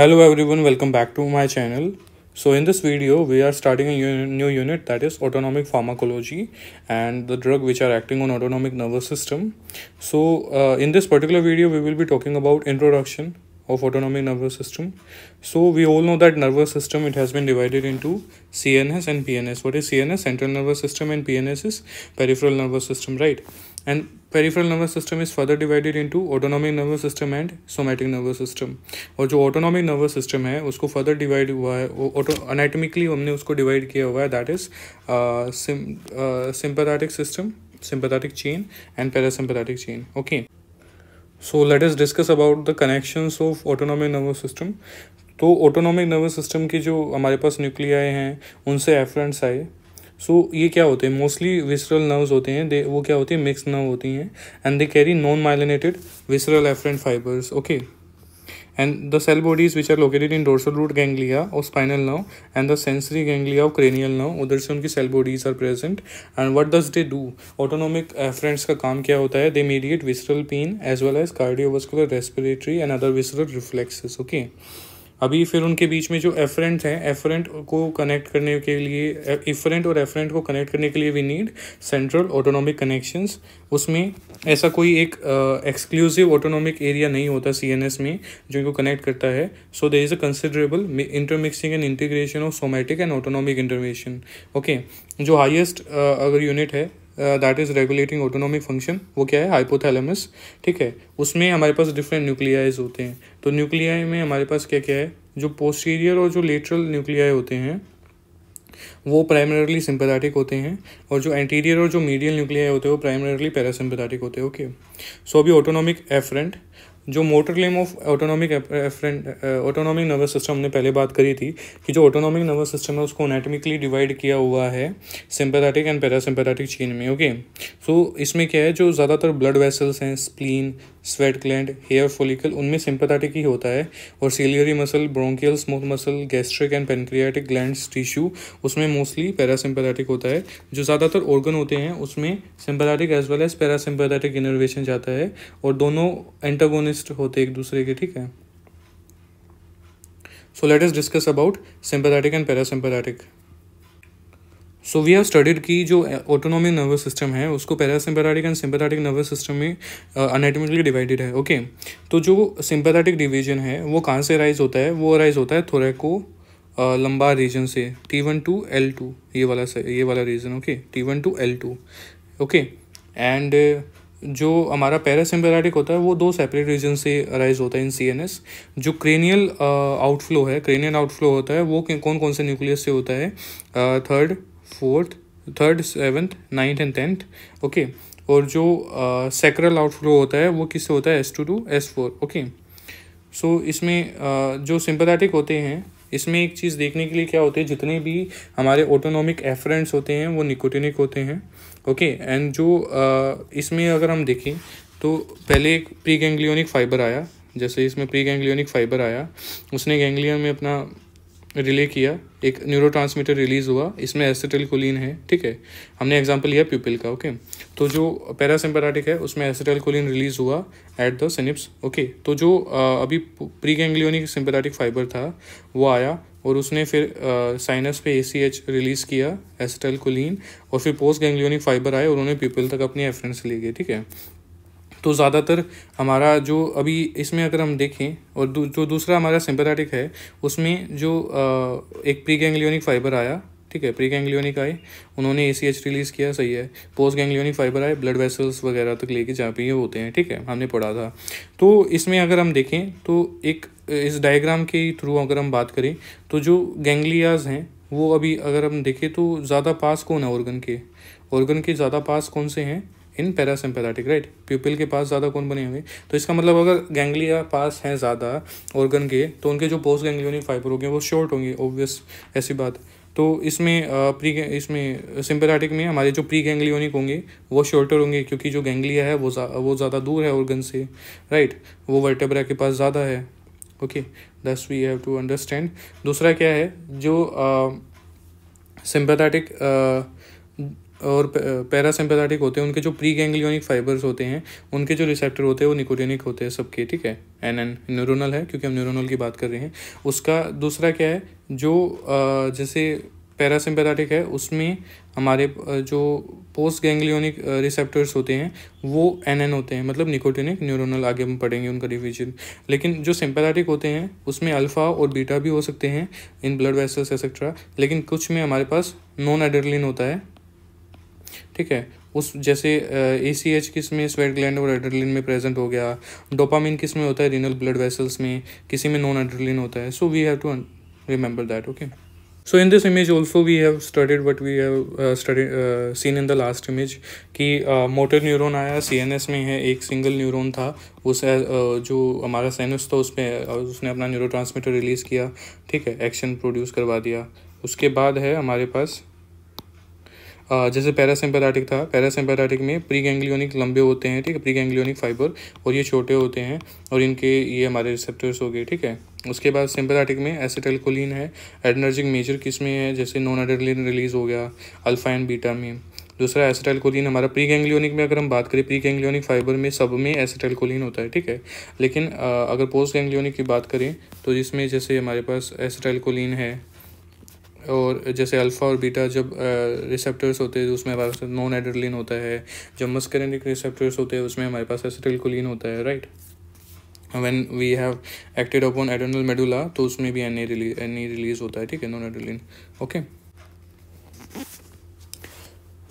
Hello everyone, welcome back to my channel. So in this video, we are starting a new unit that is autonomic pharmacology and the drug which are acting on autonomic nervous system. So uh, in this particular video, we will be talking about introduction of autonomic nervous system. So we all know that nervous system, it has been divided into CNS and PNS. What is CNS? Central nervous system and PNS is peripheral nervous system, right? and peripheral nervous system is further divided into autonomic nervous system and somatic nervous system और जो autonomic nervous system है उसको further divide हुआ है auto अनाटमिकली हमने उसको divide किया हुआ है that is sympathetic system sympathetic chain and parasympathetic chain okay so let is discuss about the connections of autonomic nervous system तो ऑटोनॉमिक नर्वस सिस्टम की जो हमारे पास न्यूक्लियाई हैं उनसे एफरेंट्स आए सो so, ये क्या होते हैं मोस्टली विसरल नर्व्स होते हैं दे वो क्या होते हैं मिक्स नर्व होती हैं and they carry non myelinated visceral afferent fibres okay and the cell bodies which are located in dorsal root ganglia और spinal nerve and the sensory ganglia और क्रेनियल नर्व उधर से उनकी cell bodies are present and what does they do autonomic afferents का काम क्या होता है they mediate visceral pain as well as cardiovascular respiratory and other visceral reflexes okay अभी फिर उनके बीच में जो एफरेंट हैं एफरेंट को कनेक्ट करने के लिए इफरेंट और एफरेंट को कनेक्ट करने के लिए we need central autonomic connections उसमें ऐसा कोई एक एक्सक्लूसिव ऑटोनॉमिक एरिया नहीं होता सी में जो इनको कनेक्ट करता है so there is a considerable intermixing and integration of somatic and autonomic innervation okay जो हाइएस्ट अगर यूनिट है that is regulating autonomic function वो क्या है हाइपोथैलेमस ठीक है उसमें हमारे पास डिफरेंट न्यूक्लियाइज होते हैं तो न्यूक्लियाई में हमारे पास क्या क्या है जो पोस्टीरियर और जो लेटरल न्यूक्लियाई होते हैं वो प्राइमरली सिंपथैटिक होते हैं और जो एंटीरियर और जो मीडियल न्यूक्लियाई होते हैं वो प्राइमरली पैरासिम्पथैटिक होते हैं ओके सो अभी ऑटोनॉमिक एफरेंट जो motor claim of autonomic autonomic nervous system हमने पहले बात करी थी कि जो ऑटोनॉमिक नर्वस सिस्टम है उसको अनेटमिकली डिवाइड किया हुआ है सिंपैथेटिक एंड पैरासिम्पैथेटिक चेन में ओके सो so, इसमें क्या है जो ज़्यादातर ब्लड वेसल्स हैं spleen sweat gland hair follicle उनमें सिंपथेटिक ही होता है और ciliary muscle bronchial smooth muscle gastric and pancreatic gland tissue उसमें मोस्टली पैरासिम्पथेटिक होता है जो ज़्यादातर ऑर्गन होते हैं उसमें sympathetic as well as parasympathetic innervation जाता है और दोनों एंटागोनिस्ट होते एक दूसरे के ठीक है so let us discuss about sympathetic and parasympathetic so we have studied की जो ऑटोनोमी नर्वस सिस्टम है उसको parasympathetic and sympathetic nervous system में अनेटमिकली uh, डिवाइडेड है ओके okay? तो जो सिम्पेथेटिक डिवीजन है वो कहाँ से अराइज़ होता है वो अराइज़ होता है थोरेको uh, लंबा रीजन से T one two L two ये वाला से ये वाला region okay T one two L two okay and जो हमारा पैरासिम्पेथेटिक होता है वो दो सेपरेट रीजन से अराइज़ होता है इन सी एन एस जो क्रेनियल आउटफ्लो uh, है क्रेनियल आउटफ्लो होता है वो कौन कौन से न्यूक्लियस से होता है third uh, fourth third seventh ninth and tenth okay और जो सेक्रल आउटफ्लो होता है वो किससे होता है S two two S four okay so इसमें uh, जो सिंपथेटिक होते हैं इसमें एक चीज़ देखने के लिए क्या होते हैं जितने भी हमारे ऑटोनॉमिक एफरेंट्स होते हैं वो निकोटिनिक होते हैं ओके एंड जो uh, इसमें अगर हम देखें तो पहले एक प्री गेंग्लियोनिक फाइबर आया जैसे इसमें प्री गेंग्लियोनिक फाइबर आया उसने गेंग्लियन में अपना रिले किया एक न्यूरो रिलीज हुआ इसमें एसिटिलकोलिन है ठीक है हमने एग्जाम्पल लिया प्यूपिल का ओके तो जो पैरासिम्पराटिक है उसमें एसिटिलकोलिन रिलीज हुआ एट द सिनिप्स ओके तो जो आ, अभी प्री गेंग्लियोनिक सिम्पराटिक फाइबर था वो आया और उसने फिर साइनस पे ए रिलीज़ किया एसिटलकोलिन और फिर पोस्ट गेंग्लियोनिक फाइबर आए और उन्होंने प्यूपिल तक अपनी एफरेंस ले गए ठीक है तो ज़्यादातर हमारा जो अभी इसमें अगर हम देखें और दू, जो दूसरा हमारा सिंपथैटिक है उसमें जो आ, एक प्री गैंगलियोनिक फाइबर आया ठीक है प्री गैंगलियोनिक आए उन्होंने ए सी एच रिलीज़ किया सही है पोस्ट गैंगलियोनिक फाइबर आए ब्लड वेसल्स वगैरह तक लेके जहाँ पे ये होते हैं ठीक है हमने पढ़ा था तो इसमें अगर हम देखें तो एक इस डायग्राम के थ्रू अगर हम बात करें तो जो गैंग्लियाज हैं वो अभी अगर हम देखें तो ज़्यादा पास कौन है ऑर्गन के ऑर्गन के ज़्यादा पास कौन से हैं इन पैरासिम्पैथेटिक राइट प्यूपिल के पास ज़्यादा कौन बने हुए तो इसका मतलब अगर गैंगलिया पास हैं ज़्यादा ऑर्गन के तो उनके जो पोस्ट गैंग्लियोनिक फाइबर होंगे वो शॉर्ट होंगे ऑब्वियस ऐसी बात तो इसमें प्री इसमें सिम्पेथेटिक में हमारे जो प्री गैंग्लियोनिक होंगे वो शॉर्टर होंगे क्योंकि जो गैंग्लिया है वो जा, वो ज़्यादा दूर है ऑर्गन से राइट वो वर्टेब्रा के पास ज़्यादा है ओके दस वी हैव टू अंडरस्टैंड दूसरा क्या है जो uh, और पैरासिम्पेथेटिक होते हैं उनके जो प्री गैंग्लियोनिक फाइबर्स होते हैं उनके जो रिसेप्टर होते हैं वो निकोटिनिक होते हैं सबके ठीक है एन एन न्यूरोनल है क्योंकि हम न्यूरोनल की बात कर रहे हैं उसका दूसरा क्या है जो जैसे पैरासिम्पेथेटिक है उसमें हमारे जो पोस्ट गैंग्लियोनिक रिसेप्टर्स होते हैं वो एन एन होते हैं मतलब निकोटिनिक न्यूरोनल आगे हम पढ़ेंगे उनका रिविजन लेकिन जो सिम्पेथेटिक होते हैं उसमें अल्फ़ा और बीटा भी हो सकते हैं इन ब्लड वेसल्स एक्सेट्रा लेकिन कुछ में हमारे पास नॉन एडरलिन होता है ठीक है उस जैसे ए सी एच किस में स्वेट ग्लैंड और एड्रेलिन में प्रेजेंट हो गया डोपामिन किस में होता है रीनल ब्लड वेसल्स में किसी में नॉन एड्रेलिन होता है so we have to remember that okay so in this image also we have studied what we have study seen in the last image कि मोटर uh, न्यूरोन आया C N S में है एक single neuron था उस uh, जो हमारा sinus था उसमें uh, उसने अपना न्यूरो ट्रांसमीटर रिलीज़ किया ठीक है एक्शन प्रोड्यूस करवा दिया उसके बाद है हमारे पास जैसे पैरासिम्पेथेटिक था पैरासिम्पेथेटिक में प्री गैंग्लियोनिक लंबे होते हैं ठीक है प्री गैंग्लियोनिक फाइबर और ये छोटे होते हैं और इनके ये हमारे रिसेप्टर्स हो गए ठीक है उसके बाद सिम्पेथेटिक में एसिटलकोलिन है एडनर्जिक मेजर किस में है जैसे नॉन एडरलिन रिलीज हो गया अल्फा एंड बीटा में दूसरा एसिटाइलकोलिन हमारा प्री गैंग्लियोनिक में अगर हम बात करें प्री गैंग्लियोनिक फाइबर में सब में एसिटाइलकोलिन होता है ठीक है लेकिन अगर पोस्ट गैंग्लियोनिक की बात करें तो इसमें जैसे हमारे पास एसिटाइलकोलिन है और जैसे अल्फ़ा और बीटा जब रिसेप्टर्स होते हैं उसमें हमारे पास नॉन एडरलिन होता है जब मस्करेनिक रिसेप्टर्स होते हैं उसमें हमारे पास एसिटिलकोलिन होता है right when we have acted upon adrenal medulla तो उसमें भी एनी रिलीज एनी रिलीज होता है ठीक है noradrenaline okay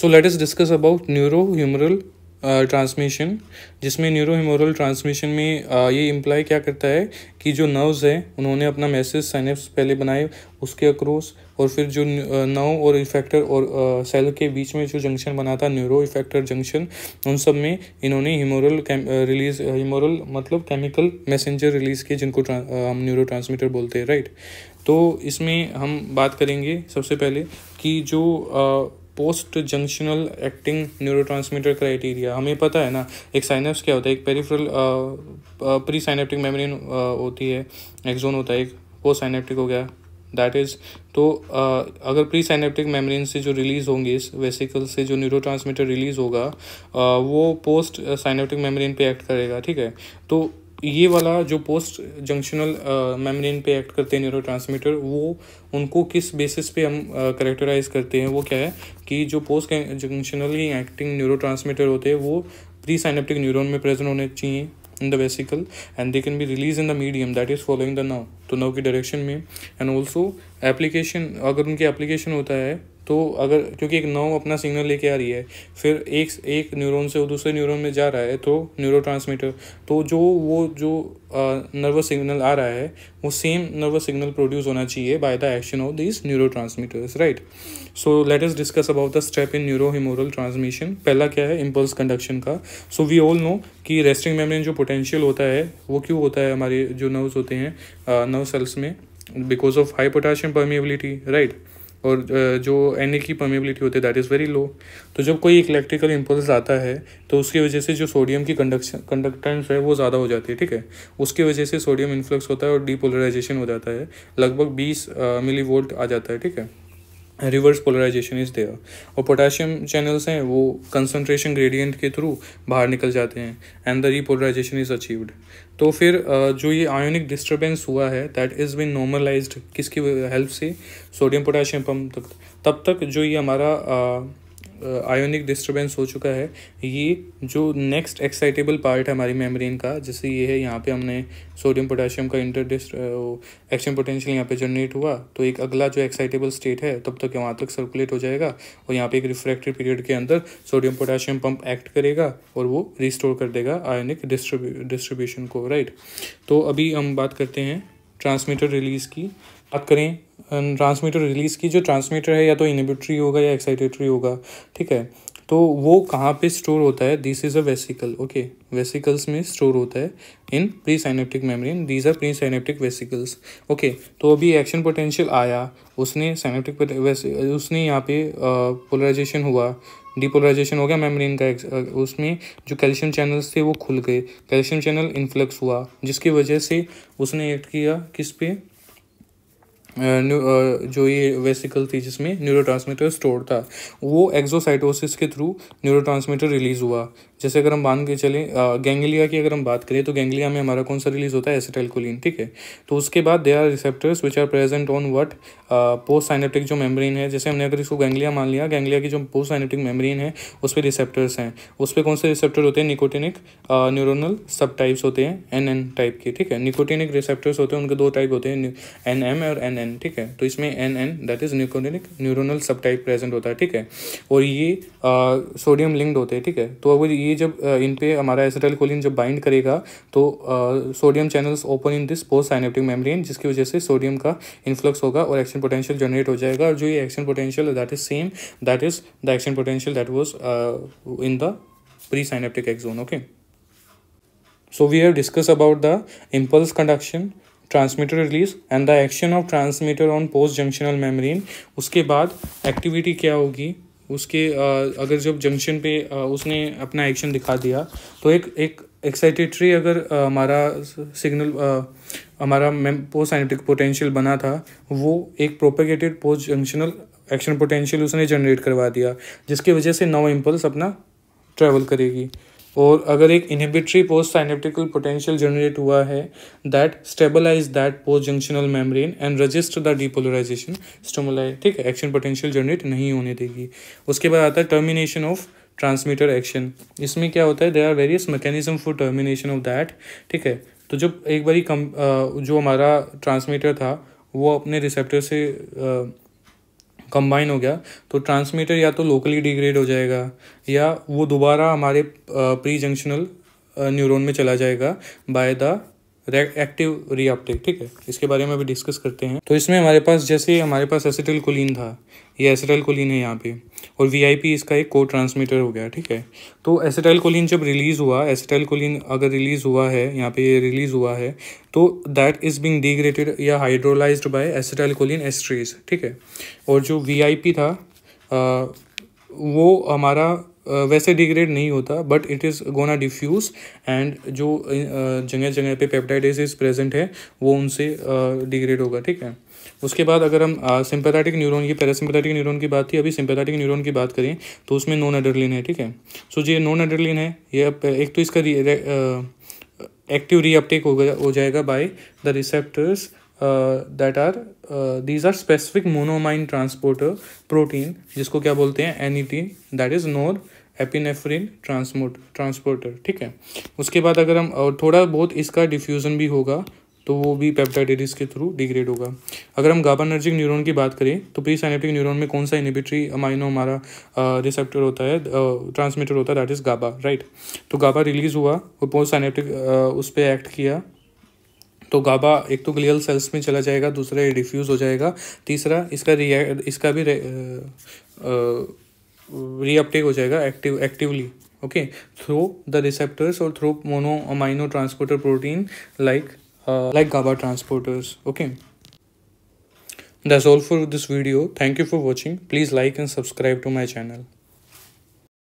so let us discuss about neurohumoral transmission जिसमें न्यूरो ट्रांसमिशन में आ, ये इम्प्लाई क्या करता है कि जो नर्व्स हैं उन्होंने अपना मैसेज साइनेप्स पहले बनाए उसके अक्रॉस और फिर जो नर्व और इफेक्टर और सेल के बीच में जो जंक्शन बना था न्यूरो इफेक्टर जंक्शन उन सब में इन्होंने हिमोरल रिलीज हिमोरल मतलब केमिकल मैसेंजर रिलीज किए जिनको हम न्यूरो ट्रांसमीटर बोलते हैं राइट तो इसमें हम बात करेंगे सबसे पहले कि जो आ, post junctional acting neurotransmitter criteria हमें पता है ना एक साइनप्स क्या होता है एक पेरिफ्रल प्री साइनेप्टिक मेमोरी होती है एक्जोन होता है एक पोस्ट साइनेप्टिक हो गया दैट इज़ तो आ, अगर प्री साइनेप्टिक मेमोरिन से जो रिलीज़ होंगी इस वेसिकल से जो न्यूरो रिलीज़ होगा आ, वो पोस्ट साइनेप्टिक मेमोरिन पे एक्ट करेगा ठीक है तो ये वाला जो पोस्ट जंक्शनल मेम्ब्रेन पे एक्ट करते हैं न्यूरोट्रांसमीटर वो उनको किस बेसिस पे हम करेक्टराइज uh, करते हैं वो क्या है कि जो पोस्ट जंक्शनली एक्टिंग न्यूरोट्रांसमीटर होते हैं वो प्री साइनेप्टिक न्यूरोन में प्रेजेंट होने चाहिए in the vesicle and they can be release in the medium that is following the nerve तो नाव की डायरेक्शन में एंड ऑल्सो एप्लीकेशन अगर उनकी एप्लीकेशन होता है तो अगर क्योंकि एक नाव अपना सिग्नल लेके आ रही है फिर एक एक न्यूरॉन से वो दूसरे न्यूरॉन में जा रहा है तो न्यूरो तो जो वो जो नर्वस सिग्नल आ रहा है वो सेम नर्वस सिग्नल प्रोड्यूस होना चाहिए by the action of this neuro right so let is discuss about the step in neurohumoral transmission पहला क्या है इम्पल्स कंडक्शन का सो वी ऑल नो कि रेस्टिंग मेम्ब्रेन जो पोटेंशियल होता है वो क्यों होता है हमारे जो नर्व्स होते हैं नर्व सेल्स में because of high potassium permeability right और जो एन की परमेबिलिटी होती है दैट इज़ वेरी लो तो जब कोई एक इलेक्ट्रिकल इम्पल्स आता है तो उसकी वजह से जो सोडियम की कंडक्शन कंडक्टेंस है वो ज़्यादा हो जाती है ठीक है उसकी वजह से सोडियम इन्फ्लक्स होता है और डीपोलराइजेशन हो जाता है लगभग बीस मिली वोल्ट आ जाता है ठीक है रिवर्स पोलराइजेशन इज़ देयर और पोटाशियम चैनल्स हैं वो कंसनट्रेशन ग्रेडियंट के थ्रू बाहर निकल जाते हैं and the repolarisation is achieved तो फिर जो ये आयोनिक डिस्टर्बेंस हुआ है दैट इज़ बिन नॉर्मलाइज्ड किसकी हेल्प से सोडियम पोटाशियम पम्प तक तब तक जो ये हमारा आयोनिक uh, डिस्टर्बेंस हो चुका है ये जो नेक्स्ट एक्साइटेबल पार्ट है हमारी मेम्ब्रेन का जैसे ये है यहाँ पे हमने सोडियम पोटेशियम का इंटर एक्शन पोटेंशियल यहाँ पे जनरेट हुआ तो एक अगला जो एक्साइटेबल स्टेट है तब तक वहाँ तक सर्कुलेट हो जाएगा और यहाँ पे एक रिफ्रैक्टरी पीरियड के अंदर सोडियम पोटेशियम पम्प एक्ट करेगा और वो रिस्टोर कर देगा आयोनिक डिस्ट्रीब्यूशन को राइट तो अभी हम बात करते हैं ट्रांसमीटर रिलीज़ की बात करें ट्रांसमीटर रिलीज़ की जो ट्रांसमीटर है या तो इनिबिटरी होगा या एक्साइटेटरी होगा ठीक है तो वो कहाँ पे स्टोर होता है this is a vesicle okay vesicles में स्टोर होता है in presynaptic membrane these are presynaptic vesicles okay तो अभी एक्शन पोटेंशियल आया उसने साइनेप्टिक उसने यहाँ पे पोलराइजेशन हुआ डिपोलराइजेशन हो गया मेमरीन का उसमें जो कैल्शियम चैनल्स थे वो खुल गए कैल्शियम चैनल इन्फ्लक्स हुआ जिसकी वजह से उसने एक्ट किया किस पे जो ये वेसिकल थी जिसमें न्यूरोट्रांसमीटर स्टोर था वो एक्जोसाइटोसिस के थ्रू न्यूरोट्रांसमीटर रिलीज़ हुआ जैसे अगर हम मान के चलें गेंगलिया की अगर हम बात करें तो गेंगलिया में हमारा कौन सा रिलीज होता है एसिटाइलकोलिन ठीक है तो उसके बाद they are receptors which are present on what postsynaptic जो मेम्ब्रेन है जैसे हमने अगर इसको गेंगलिया मान लिया गेंगलिया की जो पोस्ट साइनेटिक मेम्ब्रेन है उस पर रिसेप्टर्स हैं उस पर कौन से रिसेप्टर होते हैं निकोटिनिक न्यूरोनल सब टाइप्स होते हैं एन एन टाइप के ठीक है निकोटिनिक रिसेप्टर्स होते हैं उनके दो टाइप होते हैं एन एम और एन एन ठीक है तो इसमें N N that is nicotinic neuronal subtype present होता है ठीक है और ये सोडियम लिंक्ड होते हैं ठीक है तो अगर ये जब इन पे हमारा एसिटाइल कोलिन जब बाइंड करेगा तो sodium channels open in this postsynaptic membrane जिसकी वजह से सोडियम का इन्फ्लक्स होगा और एक्शन पोटेंशियल जनरेट हो जाएगा और जो ये action potential that is same that is the action potential that was in the presynaptic axon okay so we have discuss about the impulse conduction transmitter release and the action of transmitter on post junctional membrane उसके बाद activity क्या होगी उसके अगर जब junction पे उसने अपना एक्शन दिखा दिया तो एक एक एक्साइटेटरी अगर हमारा सिग्नल हमारा पोस्ट पोटेंशियल बना था वो एक propagated post junctional action potential उसने जनरेट करवा दिया जिसकी वजह से नौ इम्पल्स अपना ट्रैवल करेगी और अगर एक inhibitory postsynaptic potential generate हुआ है that stabilise that post junctional membrane and register the depolarisation stimuli ठीक है एक्शन पोटेंशियल जनरेट नहीं होने देगी उसके बाद आता है टर्मिनेशन ऑफ ट्रांसमीटर एक्शन इसमें क्या होता है there are various mechanism for termination of that ठीक है तो जब एक बारी कम जो हमारा ट्रांसमीटर था वो अपने रिसेप्टर से कंबाइन हो गया तो ट्रांसमीटर या तो लोकली डिग्रेड हो जाएगा या वो दोबारा हमारे प्री जंक्शनल न्यूरॉन में चला जाएगा बाय द एक्टिव रीऑप्टिक ठीक है इसके बारे में भी डिस्कस करते हैं तो इसमें हमारे पास जैसे हमारे पास एसिटल कोलिन था ये एसिटल कोलिन है यहाँ पे और वीआईपी इसका एक को ट्रांसमीटर हो गया ठीक है तो एसिटल कोलिन जब रिलीज़ हुआ एसिटल कोलिन अगर रिलीज़ हुआ है यहाँ पे ये रिलीज़ हुआ है तो दैट इज़ बिंग डिग्रेटेड या hydrolyse by acetylcholinesterase ठीक है और जो वी था आ, वो हमारा वैसे डिग्रेड नहीं होता but it is gonna diffuse and जो जगह जगह पे पेप्टाइटिस प्रेजेंट है वो उनसे डिग्रेड होगा ठीक है उसके बाद अगर हम सिंपैथेटिक न्यूरॉन की पैरासिम्पैथेटिक न्यूरॉन की बात थी अभी सिंपैथेटिक न्यूरॉन की बात करें तो उसमें नॉन एडरलिन है ठीक है सो so, ये नॉन एडरलिन है ये एक तो इसका एक्टिव रीअपटेक हो गया हो जाएगा by the receptors uh, that are uh, these are specific monoamine transporter protein जिसको क्या बोलते हैं N E T that is norepinephrine transport transporter ठीक है उसके बाद अगर हम और थोड़ा बहुत इसका डिफ्यूज़न भी होगा तो वो भी पेप्टाइटिस के थ्रू डिग्रेड होगा अगर हम गाबानर्जिक न्यूरॉन की बात करें तो प्री साइनेटिक न्यूरॉन में कौन सा इनिबिट्री अमाइनो हमारा रिसेप्टर uh, होता है ट्रांसमीटर uh, होता है दैट इज़ गाबा राइट तो गाबा रिलीज़ हुआ वो पोस्ट साइनेटिक उस पर एक्ट किया तो गाबा एक तो ग्लियल सेल्स में चला जाएगा दूसरा डिफ्यूज़ हो जाएगा तीसरा इसका रिया इसका भी रीअपटेक हो जाएगा active actively okay through the receptors और through mono amino transporter protein like like GABA transporters okay that's all for this video thank you for watching please like and subscribe to my channel